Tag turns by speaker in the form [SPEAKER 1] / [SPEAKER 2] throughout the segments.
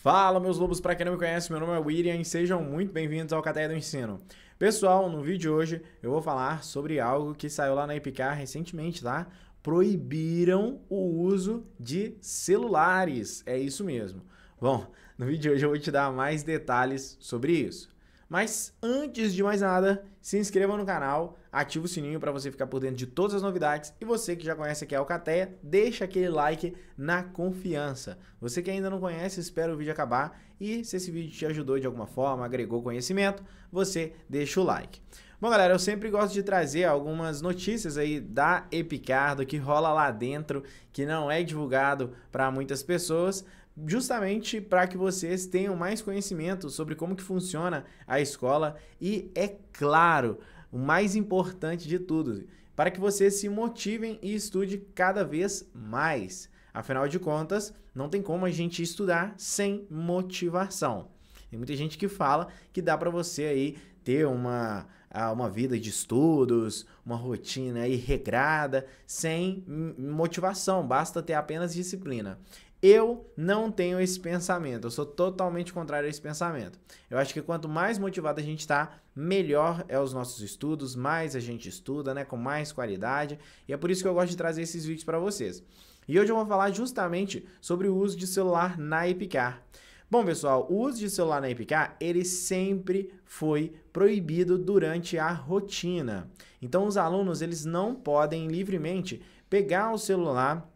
[SPEAKER 1] Fala, meus lobos, para quem não me conhece, meu nome é William e sejam muito bem-vindos ao Cateia do Ensino. Pessoal, no vídeo de hoje eu vou falar sobre algo que saiu lá na Epicar recentemente, tá? Proibiram o uso de celulares. É isso mesmo. Bom, no vídeo de hoje eu vou te dar mais detalhes sobre isso. Mas antes de mais nada, se inscreva no canal, ative o sininho para você ficar por dentro de todas as novidades. E você que já conhece aqui a Alcateia, deixa aquele like na confiança. Você que ainda não conhece, espera o vídeo acabar. E se esse vídeo te ajudou de alguma forma, agregou conhecimento, você deixa o like. Bom, galera, eu sempre gosto de trazer algumas notícias aí da Epicardo que rola lá dentro, que não é divulgado para muitas pessoas, justamente para que vocês tenham mais conhecimento sobre como que funciona a escola e, é claro, o mais importante de tudo, para que vocês se motivem e estudem cada vez mais. Afinal de contas, não tem como a gente estudar sem motivação. Tem muita gente que fala que dá para você aí ter uma, uma vida de estudos, uma rotina aí regrada, sem motivação, basta ter apenas disciplina. Eu não tenho esse pensamento, eu sou totalmente contrário a esse pensamento. Eu acho que quanto mais motivado a gente está, melhor é os nossos estudos, mais a gente estuda, né, com mais qualidade, e é por isso que eu gosto de trazer esses vídeos para vocês. E hoje eu vou falar justamente sobre o uso de celular na Epicar. Bom, pessoal, o uso de celular na EPICAR, ele sempre foi proibido durante a rotina. Então, os alunos, eles não podem livremente pegar o celular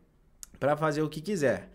[SPEAKER 1] para fazer o que quiser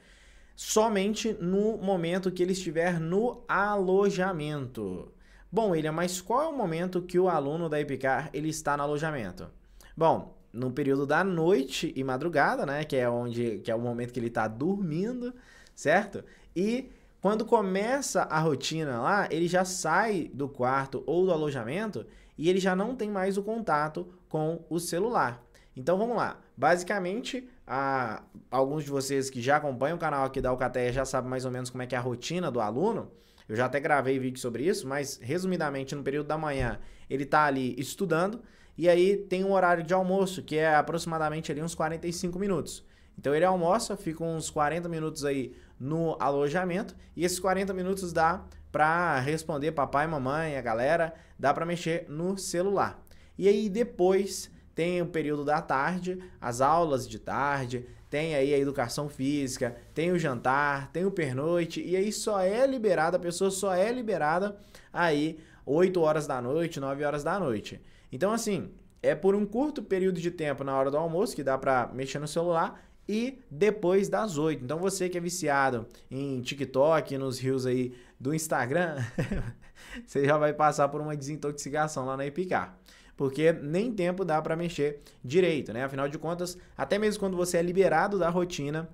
[SPEAKER 1] somente no momento que ele estiver no alojamento. Bom, William, mas qual é o momento que o aluno da IPCAR ele está no alojamento? Bom, no período da noite e madrugada, né, que é onde que é o momento que ele está dormindo, certo? E quando começa a rotina lá, ele já sai do quarto ou do alojamento e ele já não tem mais o contato com o celular. Então vamos lá. Basicamente, a, alguns de vocês que já acompanham o canal aqui da Alcateia já sabem mais ou menos como é que é a rotina do aluno. Eu já até gravei vídeo sobre isso, mas resumidamente, no período da manhã, ele está ali estudando e aí tem um horário de almoço, que é aproximadamente ali uns 45 minutos. Então ele almoça, fica uns 40 minutos aí no alojamento e esses 40 minutos dá para responder papai, mamãe, a galera, dá para mexer no celular. E aí depois tem o período da tarde, as aulas de tarde, tem aí a educação física, tem o jantar, tem o pernoite, e aí só é liberada, a pessoa só é liberada aí 8 horas da noite, 9 horas da noite. Então, assim, é por um curto período de tempo na hora do almoço, que dá para mexer no celular, e depois das 8. Então você que é viciado em TikTok, nos rios aí do Instagram, você já vai passar por uma desintoxicação lá na Epicar porque nem tempo dá para mexer direito, né? Afinal de contas, até mesmo quando você é liberado da rotina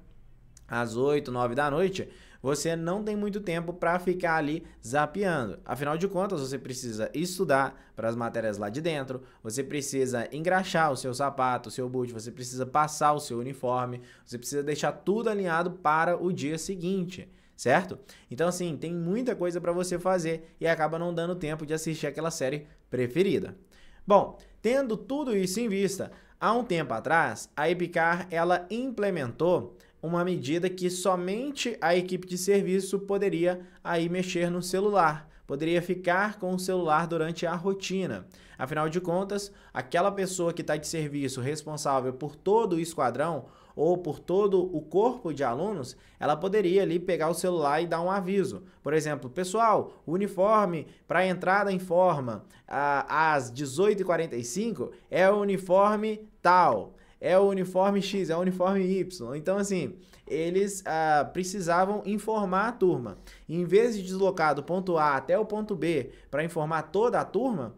[SPEAKER 1] às 8, 9 da noite, você não tem muito tempo para ficar ali zapeando. Afinal de contas, você precisa estudar para as matérias lá de dentro, você precisa engraxar o seu sapato, o seu boot, você precisa passar o seu uniforme, você precisa deixar tudo alinhado para o dia seguinte certo? Então, assim, tem muita coisa para você fazer e acaba não dando tempo de assistir aquela série preferida. Bom, tendo tudo isso em vista, há um tempo atrás, a Epicar ela implementou uma medida que somente a equipe de serviço poderia aí mexer no celular poderia ficar com o celular durante a rotina. Afinal de contas, aquela pessoa que está de serviço responsável por todo o esquadrão ou por todo o corpo de alunos, ela poderia ali pegar o celular e dar um aviso. Por exemplo, pessoal, uniforme para entrada em forma às 18h45 é o uniforme tal é o uniforme X, é o uniforme Y. Então, assim, eles ah, precisavam informar a turma. Em vez de deslocar do ponto A até o ponto B para informar toda a turma,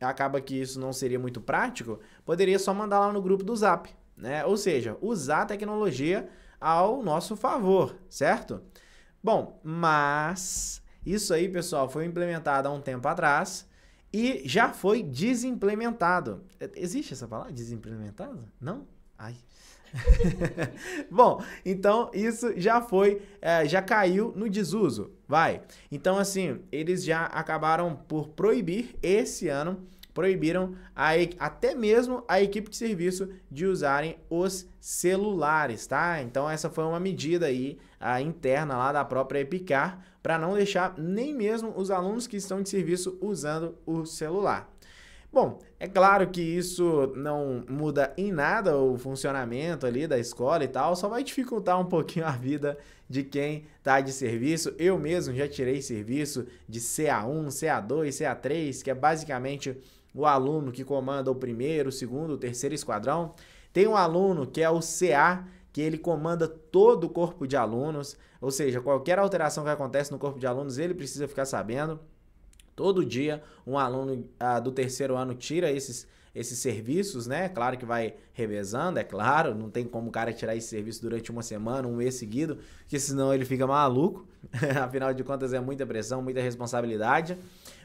[SPEAKER 1] acaba que isso não seria muito prático, poderia só mandar lá no grupo do Zap. Né? Ou seja, usar a tecnologia ao nosso favor, certo? Bom, mas isso aí, pessoal, foi implementado há um tempo atrás e já foi desimplementado. É, existe essa palavra? Desimplementado? Não? Ai. Bom, então isso já foi, é, já caiu no desuso, vai. Então, assim, eles já acabaram por proibir esse ano, proibiram a, até mesmo a equipe de serviço de usarem os celulares, tá? Então, essa foi uma medida aí a interna lá da própria Epicar para não deixar nem mesmo os alunos que estão de serviço usando o celular. Bom, é claro que isso não muda em nada o funcionamento ali da escola e tal, só vai dificultar um pouquinho a vida de quem tá de serviço. Eu mesmo já tirei serviço de CA1, CA2, CA3, que é basicamente o aluno que comanda o primeiro, o segundo, o terceiro esquadrão. Tem um aluno que é o CA, que ele comanda todo o corpo de alunos, ou seja, qualquer alteração que acontece no corpo de alunos, ele precisa ficar sabendo. Todo dia um aluno ah, do terceiro ano tira esses, esses serviços, né? Claro que vai revezando, é claro. Não tem como o cara tirar esse serviço durante uma semana, um mês seguido, porque senão ele fica maluco. Afinal de contas, é muita pressão, muita responsabilidade.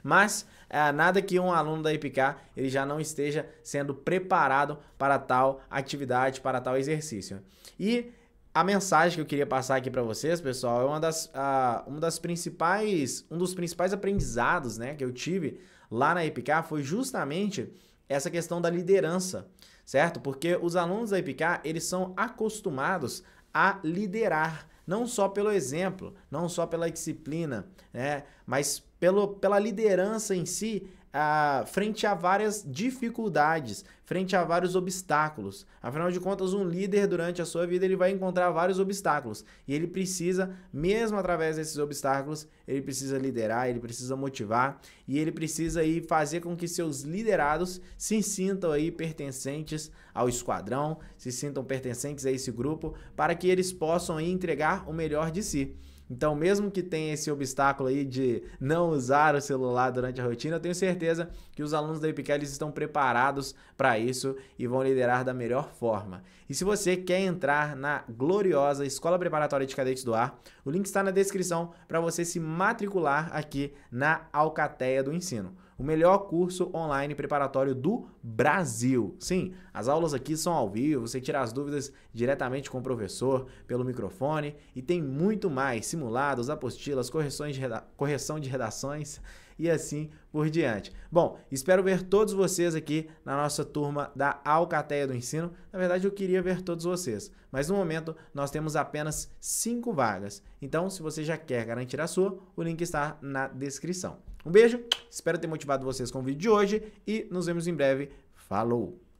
[SPEAKER 1] Mas ah, nada que um aluno da IPK ele já não esteja sendo preparado para tal atividade, para tal exercício. E a mensagem que eu queria passar aqui para vocês, pessoal, é uma das, uh, uma das principais, um dos principais aprendizados, né, que eu tive lá na IPK foi justamente essa questão da liderança, certo? Porque os alunos da IPK, eles são acostumados a liderar, não só pelo exemplo, não só pela disciplina, né, mas pelo, pela liderança em si, a, frente a várias dificuldades, frente a vários obstáculos. Afinal de contas, um líder durante a sua vida ele vai encontrar vários obstáculos e ele precisa, mesmo através desses obstáculos, ele precisa liderar, ele precisa motivar e ele precisa aí fazer com que seus liderados se sintam aí pertencentes ao esquadrão, se sintam pertencentes a esse grupo, para que eles possam aí entregar o melhor de si. Então, mesmo que tenha esse obstáculo aí de não usar o celular durante a rotina, eu tenho certeza que os alunos da IPCA eles estão preparados para isso e vão liderar da melhor forma. E se você quer entrar na gloriosa Escola Preparatória de Cadetes do Ar, o link está na descrição para você se matricular aqui na Alcateia do Ensino o melhor curso online preparatório do Brasil. Sim, as aulas aqui são ao vivo, você tira as dúvidas diretamente com o professor, pelo microfone, e tem muito mais: simulados, apostilas, correções de correção de redações e assim por diante. Bom, espero ver todos vocês aqui na nossa turma da Alcateia do Ensino. Na verdade, eu queria ver todos vocês, mas no momento nós temos apenas cinco vagas. Então, se você já quer garantir a sua, o link está na descrição. Um beijo, espero ter motivado vocês com o vídeo de hoje e nos vemos em breve. Falou!